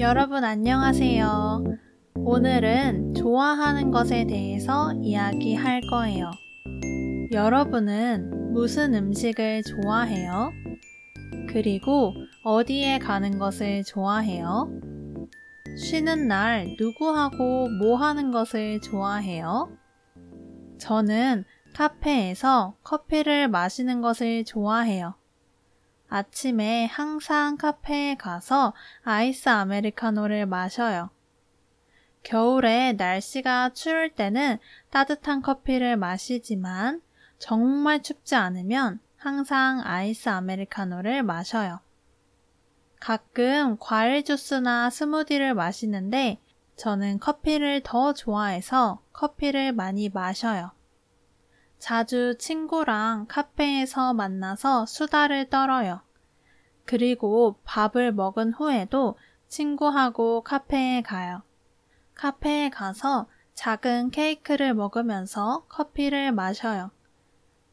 여러분 안녕하세요. 오늘은 좋아하는 것에 대해서 이야기할 거예요. 여러분은 무슨 음식을 좋아해요? 그리고 어디에 가는 것을 좋아해요? 쉬는 날 누구하고 뭐 하는 것을 좋아해요? 저는 카페에서 커피를 마시는 것을 좋아해요. 아침에 항상 카페에 가서 아이스 아메리카노를 마셔요. 겨울에 날씨가 추울 때는 따뜻한 커피를 마시지만 정말 춥지 않으면 항상 아이스 아메리카노를 마셔요. 가끔 과일 주스나 스무디를 마시는데 저는 커피를 더 좋아해서 커피를 많이 마셔요. 자주 친구랑 카페에서 만나서 수다를 떨어요. 그리고 밥을 먹은 후에도 친구하고 카페에 가요. 카페에 가서 작은 케이크를 먹으면서 커피를 마셔요.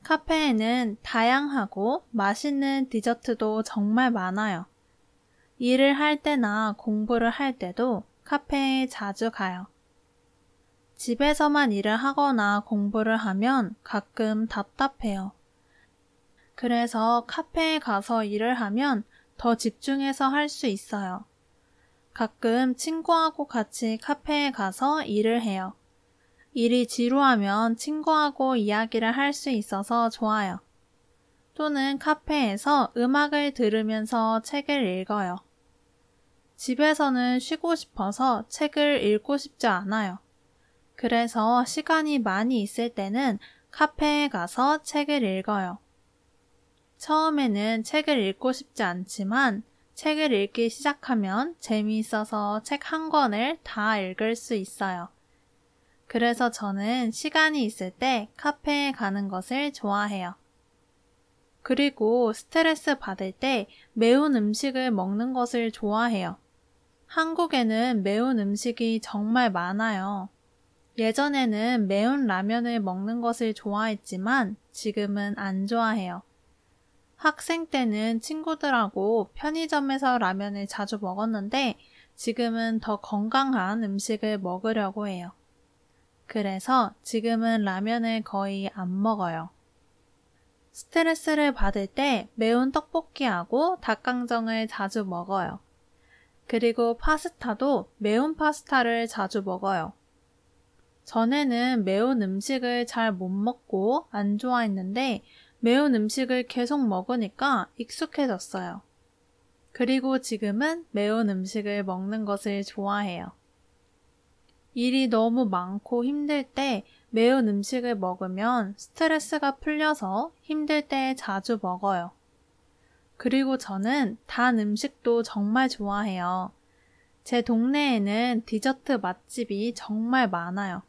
카페에는 다양하고 맛있는 디저트도 정말 많아요. 일을 할 때나 공부를 할 때도 카페에 자주 가요. 집에서만 일을 하거나 공부를 하면 가끔 답답해요. 그래서 카페에 가서 일을 하면 더 집중해서 할 수 있어요. 가끔 친구하고 같이 카페에 가서 일을 해요. 일이 지루하면 친구하고 이야기를 할 수 있어서 좋아요. 또는 카페에서 음악을 들으면서 책을 읽어요. 집에서는 쉬고 싶어서 책을 읽고 싶지 않아요. 그래서 시간이 많이 있을 때는 카페에 가서 책을 읽어요. 처음에는 책을 읽고 싶지 않지만 책을 읽기 시작하면 재미있어서 책 한 권을 다 읽을 수 있어요. 그래서 저는 시간이 있을 때 카페에 가는 것을 좋아해요. 그리고 스트레스 받을 때 매운 음식을 먹는 것을 좋아해요. 한국에는 매운 음식이 정말 많아요. 예전에는 매운 라면을 먹는 것을 좋아했지만 지금은 안 좋아해요. 학생 때는 친구들하고 편의점에서 라면을 자주 먹었는데 지금은 더 건강한 음식을 먹으려고 해요. 그래서 지금은 라면을 거의 안 먹어요. 스트레스를 받을 때 매운 떡볶이하고 닭강정을 자주 먹어요. 그리고 파스타도 매운 파스타를 자주 먹어요. 전에는 매운 음식을 잘 못 먹고 안 좋아했는데 매운 음식을 계속 먹으니까 익숙해졌어요. 그리고 지금은 매운 음식을 먹는 것을 좋아해요. 일이 너무 많고 힘들 때 매운 음식을 먹으면 스트레스가 풀려서 힘들 때 자주 먹어요. 그리고 저는 단 음식도 정말 좋아해요. 제 동네에는 디저트 맛집이 정말 많아요.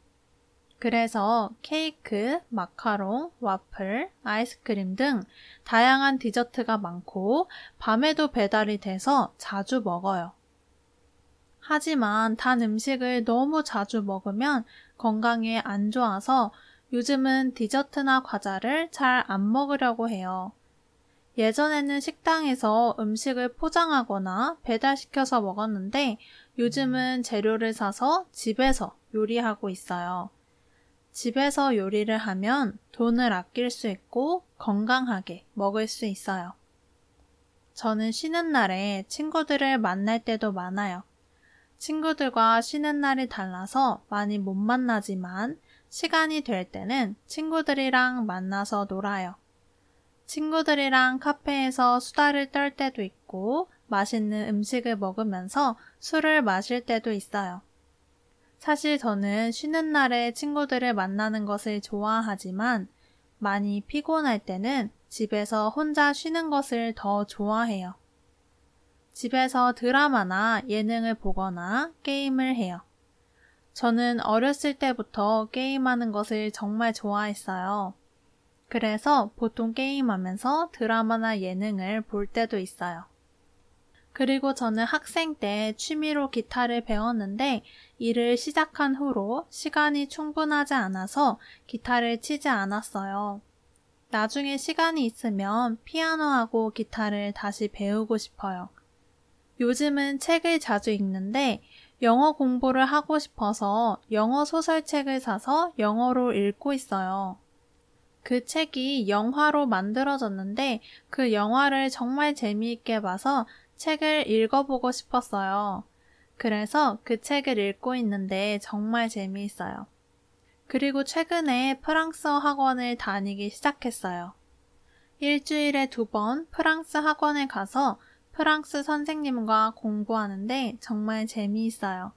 그래서 케이크, 마카롱, 와플, 아이스크림 등 다양한 디저트가 많고 밤에도 배달이 돼서 자주 먹어요. 하지만 단 음식을 너무 자주 먹으면 건강에 안 좋아서 요즘은 디저트나 과자를 잘 안 먹으려고 해요. 예전에는 식당에서 음식을 포장하거나 배달시켜서 먹었는데 요즘은 재료를 사서 집에서 요리하고 있어요. 집에서 요리를 하면 돈을 아낄 수 있고 건강하게 먹을 수 있어요. 저는 쉬는 날에 친구들을 만날 때도 많아요. 친구들과 쉬는 날이 달라서 많이 못 만나지만 시간이 될 때는 친구들이랑 만나서 놀아요. 친구들이랑 카페에서 수다를 떨 때도 있고 맛있는 음식을 먹으면서 술을 마실 때도 있어요. 사실 저는 쉬는 날에 친구들을 만나는 것을 좋아하지만 많이 피곤할 때는 집에서 혼자 쉬는 것을 더 좋아해요. 집에서 드라마나 예능을 보거나 게임을 해요. 저는 어렸을 때부터 게임하는 것을 정말 좋아했어요. 그래서 보통 게임하면서 드라마나 예능을 볼 때도 있어요. 그리고 저는 학생 때 취미로 기타를 배웠는데 일을 시작한 후로 시간이 충분하지 않아서 기타를 치지 않았어요. 나중에 시간이 있으면 피아노하고 기타를 다시 배우고 싶어요. 요즘은 책을 자주 읽는데 영어 공부를 하고 싶어서 영어 소설책을 사서 영어로 읽고 있어요. 그 책이 영화로 만들어졌는데 그 영화를 정말 재미있게 봐서 책을 읽어보고 싶었어요. 그래서 그 책을 읽고 있는데 정말 재미있어요. 그리고 최근에 프랑스어 학원을 다니기 시작했어요. 일주일에 두 번 프랑스 학원에 가서 프랑스 선생님과 공부하는데 정말 재미있어요.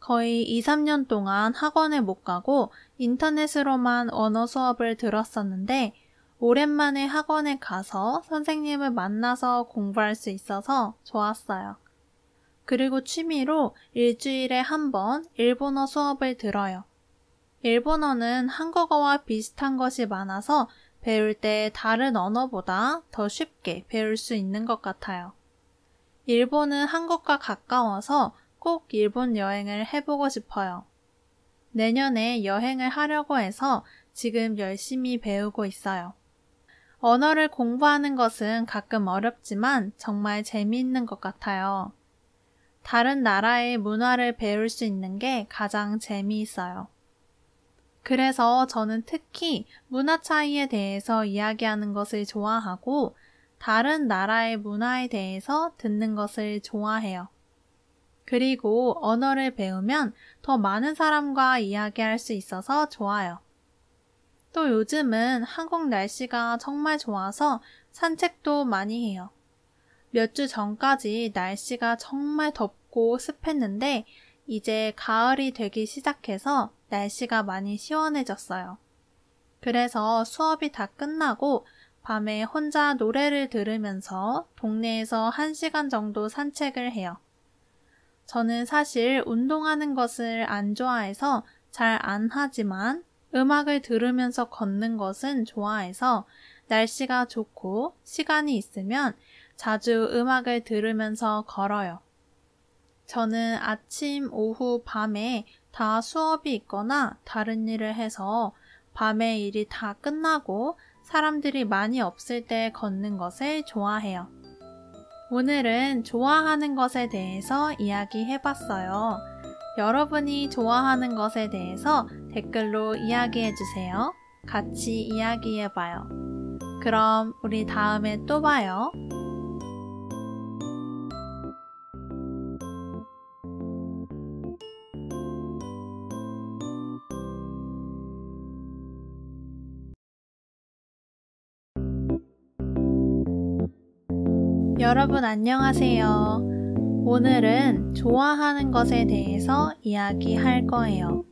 거의 2, 3년 동안 학원에 못 가고 인터넷으로만 언어 수업을 들었었는데 오랜만에 학원에 가서 선생님을 만나서 공부할 수 있어서 좋았어요. 그리고 취미로 일주일에 한 번 일본어 수업을 들어요. 일본어는 한국어와 비슷한 것이 많아서 배울 때 다른 언어보다 더 쉽게 배울 수 있는 것 같아요. 일본은 한국과 가까워서 꼭 일본 여행을 해보고 싶어요. 내년에 여행을 하려고 해서 지금 열심히 배우고 있어요. 언어를 공부하는 것은 가끔 어렵지만 정말 재미있는 것 같아요. 다른 나라의 문화를 배울 수 있는 게 가장 재미있어요. 그래서 저는 특히 문화 차이에 대해서 이야기하는 것을 좋아하고 다른 나라의 문화에 대해서 듣는 것을 좋아해요. 그리고 언어를 배우면 더 많은 사람과 이야기할 수 있어서 좋아요. 또 요즘은 한국 날씨가 정말 좋아서 산책도 많이 해요. 몇 주 전까지 날씨가 정말 덥고 습했는데 이제 가을이 되기 시작해서 날씨가 많이 시원해졌어요. 그래서 수업이 다 끝나고 밤에 혼자 노래를 들으면서 동네에서 1시간 정도 산책을 해요. 저는 사실 운동하는 것을 안 좋아해서 잘 안 하지만 음악을 들으면서 걷는 것은 좋아해서 날씨가 좋고 시간이 있으면 자주 음악을 들으면서 걸어요. 저는 아침, 오후, 밤에 다 수업이 있거나 다른 일을 해서 밤에 일이 다 끝나고 사람들이 많이 없을 때 걷는 것을 좋아해요. 오늘은 좋아하는 것에 대해서 이야기해 봤어요. 여러분이 좋아하는 것에 대해서 댓글로 이야기해주세요. 같이 이야기해봐요. 그럼 우리 다음에 또 봐요. 여러분 안녕하세요. 오늘은 좋아하는 것에 대해서 이야기할 거예요.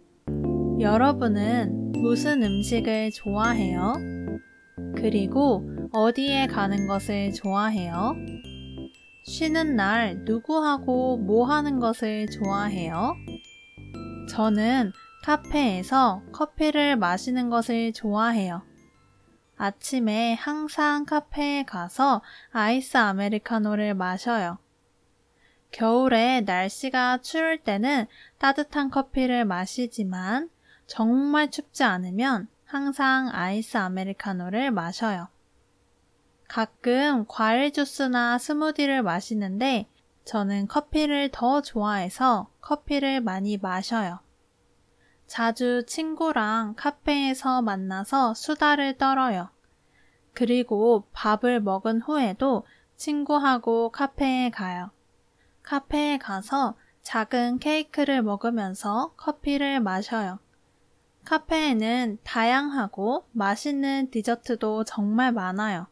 여러분은 무슨 음식을 좋아해요? 그리고 어디에 가는 것을 좋아해요? 쉬는 날 누구하고 뭐 하는 것을 좋아해요? 저는 카페에서 커피를 마시는 것을 좋아해요. 아침에 항상 카페에 가서 아이스 아메리카노를 마셔요. 겨울에 날씨가 추울 때는 따뜻한 커피를 마시지만 정말 춥지 않으면 항상 아이스 아메리카노를 마셔요. 가끔 과일 주스나 스무디를 마시는데 저는 커피를 더 좋아해서 커피를 많이 마셔요. 자주 친구랑 카페에서 만나서 수다를 떨어요. 그리고 밥을 먹은 후에도 친구하고 카페에 가요. 카페에 가서 작은 케이크를 먹으면서 커피를 마셔요. 카페에는 다양하고 맛있는 디저트도 정말 많아요.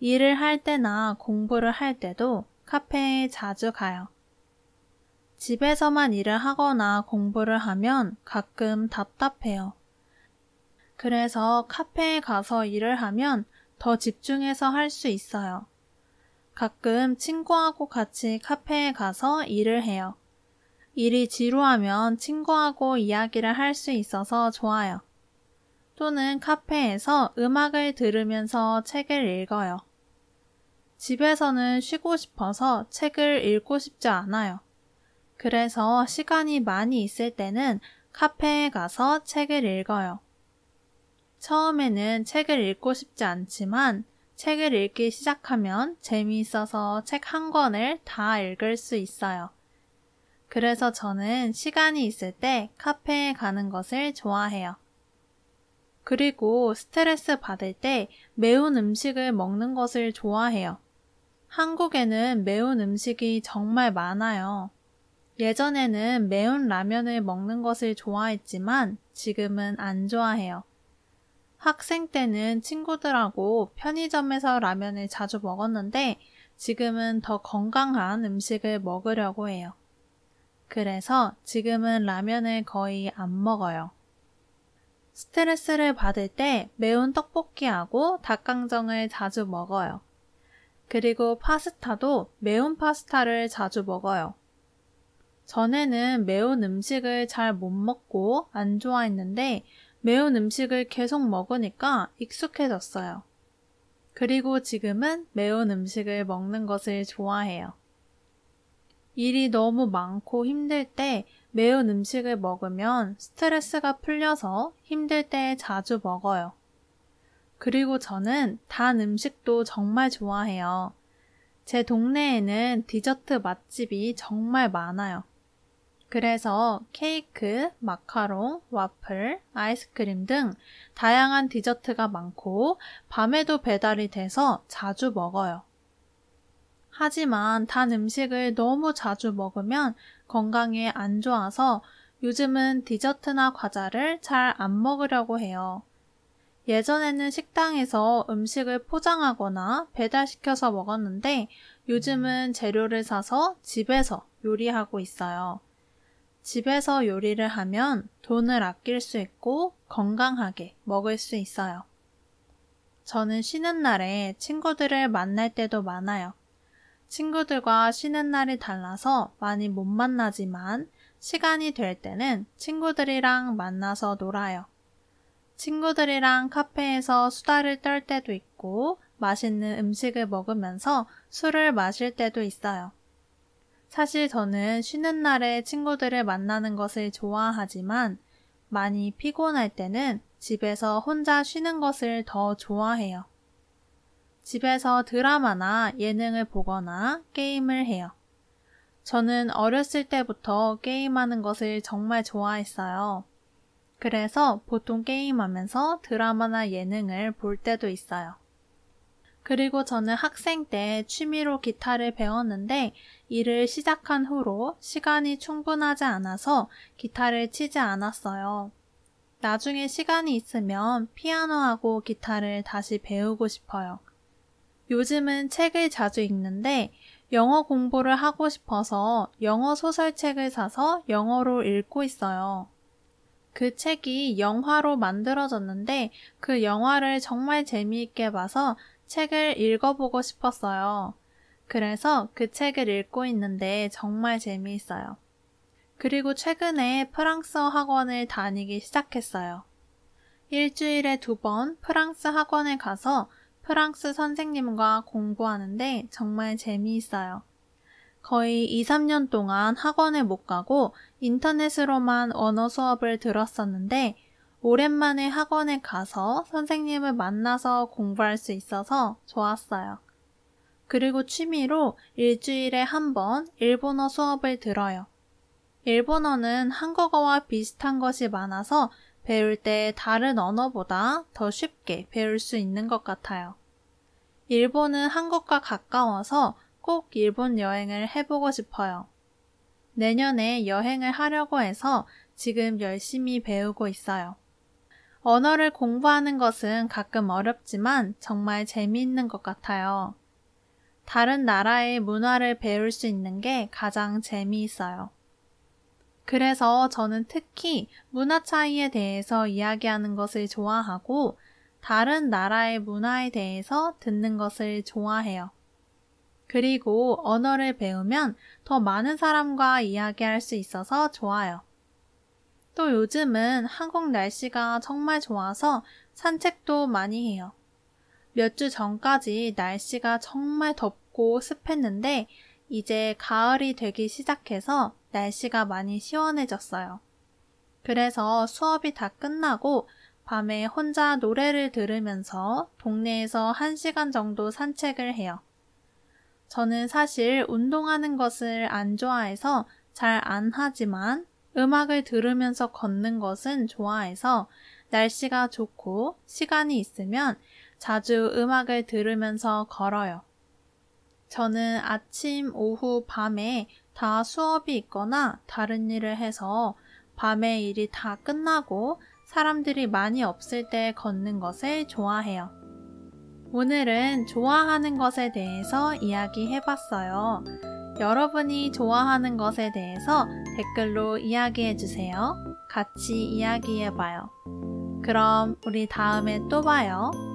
일을 할 때나 공부를 할 때도 카페에 자주 가요. 집에서만 일을 하거나 공부를 하면 가끔 답답해요. 그래서 카페에 가서 일을 하면 더 집중해서 할 수 있어요. 가끔 친구하고 같이 카페에 가서 일을 해요. 일이 지루하면 친구하고 이야기를 할 수 있어서 좋아요. 또는 카페에서 음악을 들으면서 책을 읽어요. 집에서는 쉬고 싶어서 책을 읽고 싶지 않아요. 그래서 시간이 많이 있을 때는 카페에 가서 책을 읽어요. 처음에는 책을 읽고 싶지 않지만 책을 읽기 시작하면 재미있어서 책 한 권을 다 읽을 수 있어요. 그래서 저는 시간이 있을 때 카페에 가는 것을 좋아해요. 그리고 스트레스 받을 때 매운 음식을 먹는 것을 좋아해요. 한국에는 매운 음식이 정말 많아요. 예전에는 매운 라면을 먹는 것을 좋아했지만 지금은 안 좋아해요. 학생 때는 친구들하고 편의점에서 라면을 자주 먹었는데 지금은 더 건강한 음식을 먹으려고 해요. 그래서 지금은 라면을 거의 안 먹어요. 스트레스를 받을 때 매운 떡볶이하고 닭강정을 자주 먹어요. 그리고 파스타도 매운 파스타를 자주 먹어요. 전에는 매운 음식을 잘 못 먹고 안 좋아했는데 매운 음식을 계속 먹으니까 익숙해졌어요. 그리고 지금은 매운 음식을 먹는 것을 좋아해요. 일이 너무 많고 힘들 때 매운 음식을 먹으면 스트레스가 풀려서 힘들 때 자주 먹어요. 그리고 저는 단 음식도 정말 좋아해요. 제 동네에는 디저트 맛집이 정말 많아요. 그래서 케이크, 마카롱, 와플, 아이스크림 등 다양한 디저트가 많고 밤에도 배달이 돼서 자주 먹어요. 하지만 단 음식을 너무 자주 먹으면 건강에 안 좋아서 요즘은 디저트나 과자를 잘 안 먹으려고 해요. 예전에는 식당에서 음식을 포장하거나 배달시켜서 먹었는데 요즘은 재료를 사서 집에서 요리하고 있어요. 집에서 요리를 하면 돈을 아낄 수 있고 건강하게 먹을 수 있어요. 저는 쉬는 날에 친구들을 만날 때도 많아요. 친구들과 쉬는 날이 달라서 많이 못 만나지만 시간이 될 때는 친구들이랑 만나서 놀아요. 친구들이랑 카페에서 수다를 떨 때도 있고 맛있는 음식을 먹으면서 술을 마실 때도 있어요. 사실 저는 쉬는 날에 친구들을 만나는 것을 좋아하지만 많이 피곤할 때는 집에서 혼자 쉬는 것을 더 좋아해요. 집에서 드라마나 예능을 보거나 게임을 해요. 저는 어렸을 때부터 게임하는 것을 정말 좋아했어요. 그래서 보통 게임하면서 드라마나 예능을 볼 때도 있어요. 그리고 저는 학생 때 취미로 기타를 배웠는데 일을 시작한 후로 시간이 충분하지 않아서 기타를 치지 않았어요. 나중에 시간이 있으면 피아노하고 기타를 다시 배우고 싶어요. 요즘은 책을 자주 읽는데 영어 공부를 하고 싶어서 영어 소설책을 사서 영어로 읽고 있어요. 그 책이 영화로 만들어졌는데 그 영화를 정말 재미있게 봐서 책을 읽어보고 싶었어요. 그래서 그 책을 읽고 있는데 정말 재미있어요. 그리고 최근에 프랑스어 학원을 다니기 시작했어요. 일주일에 두 번 프랑스 학원에 가서 프랑스 선생님과 공부하는데 정말 재미있어요. 거의 2, 3년 동안 학원에 못 가고 인터넷으로만 언어 수업을 들었었는데 오랜만에 학원에 가서 선생님을 만나서 공부할 수 있어서 좋았어요. 그리고 취미로 일주일에 한 번 일본어 수업을 들어요. 일본어는 한국어와 비슷한 것이 많아서 배울 때 다른 언어보다 더 쉽게 배울 수 있는 것 같아요. 일본은 한국과 가까워서 꼭 일본 여행을 해보고 싶어요. 내년에 여행을 하려고 해서 지금 열심히 배우고 있어요. 언어를 공부하는 것은 가끔 어렵지만 정말 재미있는 것 같아요. 다른 나라의 문화를 배울 수 있는 게 가장 재미있어요. 그래서 저는 특히 문화 차이에 대해서 이야기하는 것을 좋아하고 다른 나라의 문화에 대해서 듣는 것을 좋아해요. 그리고 언어를 배우면 더 많은 사람과 이야기할 수 있어서 좋아요. 또 요즘은 한국 날씨가 정말 좋아서 산책도 많이 해요. 몇 주 전까지 날씨가 정말 덥고 습했는데 이제 가을이 되기 시작해서 날씨가 많이 시원해졌어요. 그래서 수업이 다 끝나고 밤에 혼자 노래를 들으면서 동네에서 1시간 정도 산책을 해요. 저는 사실 운동하는 것을 안 좋아해서 잘 안 하지만 음악을 들으면서 걷는 것은 좋아해서 날씨가 좋고 시간이 있으면 자주 음악을 들으면서 걸어요. 저는 아침, 오후, 밤에 다 수업이 있거나 다른 일을 해서 밤에 일이 다 끝나고 사람들이 많이 없을 때 걷는 것을 좋아해요. 오늘은 좋아하는 것에 대해서 이야기해 봤어요. 여러분이 좋아하는 것에 대해서 댓글로 이야기해 주세요. 같이 이야기해 봐요. 그럼 우리 다음에 또 봐요.